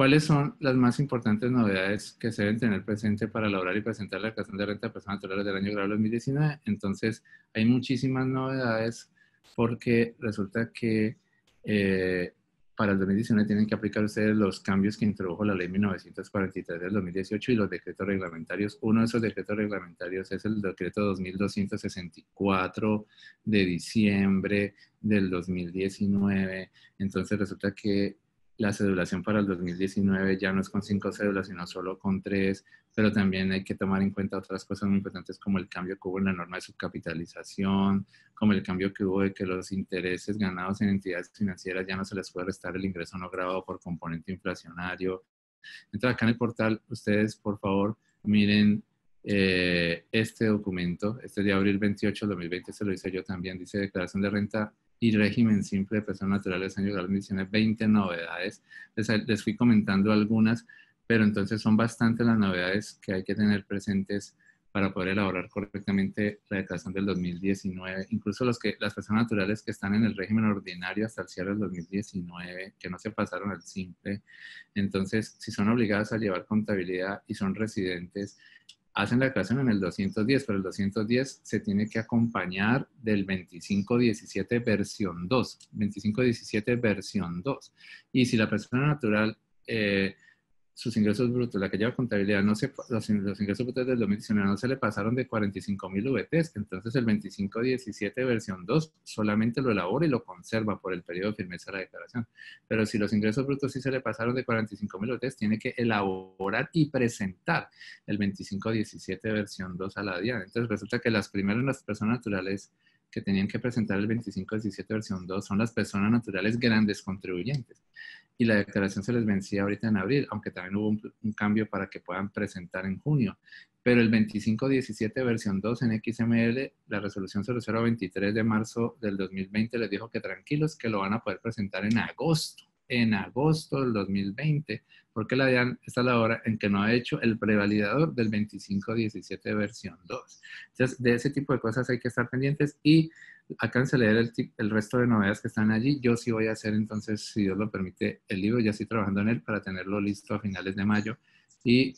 ¿Cuáles son las más importantes novedades que se deben tener presente para lograr y presentar la declaración de renta de personas naturales del año grado 2019? Entonces, hay muchísimas novedades porque resulta que eh, para el 2019 tienen que aplicar ustedes los cambios que introdujo la ley 1943 del 2018 y los decretos reglamentarios. Uno de esos decretos reglamentarios es el decreto 2264 de diciembre del 2019. Entonces resulta que la cedulación para el 2019 ya no es con cinco cédulas, sino solo con tres, pero también hay que tomar en cuenta otras cosas muy importantes como el cambio que hubo en la norma de subcapitalización, como el cambio que hubo de que los intereses ganados en entidades financieras ya no se les puede restar el ingreso no grabado por componente inflacionario. Entonces acá en el portal, ustedes por favor miren eh, este documento, este de abril 28 de 2020, se lo hice yo también, dice declaración de renta y régimen simple de personas naturales en Yugal 20 novedades. Les, fui comentando algunas, pero entonces son bastantes las novedades que hay que tener presentes para poder elaborar correctamente la declaración del 2019. Incluso los que, las personas naturales que están en el régimen ordinario hasta el cierre del 2019, que no se pasaron al simple. Entonces, si son obligadas a llevar contabilidad y son residentes hacen la creación en el 210, pero el 210 se tiene que acompañar del 2517 versión 2, 2517 versión 2. Y si la persona natural eh, sus ingresos brutos, la que lleva contabilidad, no se, los, ingresos brutos del 2019 no se le pasaron de 45 mil VTs, entonces el 2517 versión 2 solamente lo elabora y lo conserva por el periodo de firmeza de la declaración. Pero si los ingresos brutos sí se le pasaron de 45 mil VTs, tiene que elaborar y presentar el 2517 versión 2 a la DIAN. Entonces resulta que las primeras personas naturales que tenían que presentar el 2517 versión 2 son las personas naturales grandes contribuyentes y la declaración se les vencía ahorita en abril, aunque también hubo un, cambio para que puedan presentar en junio. Pero el 2517 versión 2 en XML, la resolución 0023 de marzo del 2020 les dijo que tranquilos, que lo van a poder presentar en agosto, en agosto del 2020, porque la DIAN está a la hora en que no ha hecho el prevalidador del 2517 versión 2. Entonces, de ese tipo de cosas hay que estar pendientes y alcance a leer el, resto de novedades que están allí. Yo sí voy a hacer entonces, si Dios lo permite, el libro. Ya estoy trabajando en él para tenerlo listo a finales de mayo y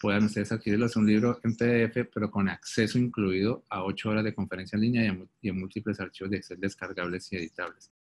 puedan ustedes adquirirlo. Es un libro en PDF, pero con acceso incluido a ocho horas de conferencia en línea y en múltiples archivos de Excel descargables y editables.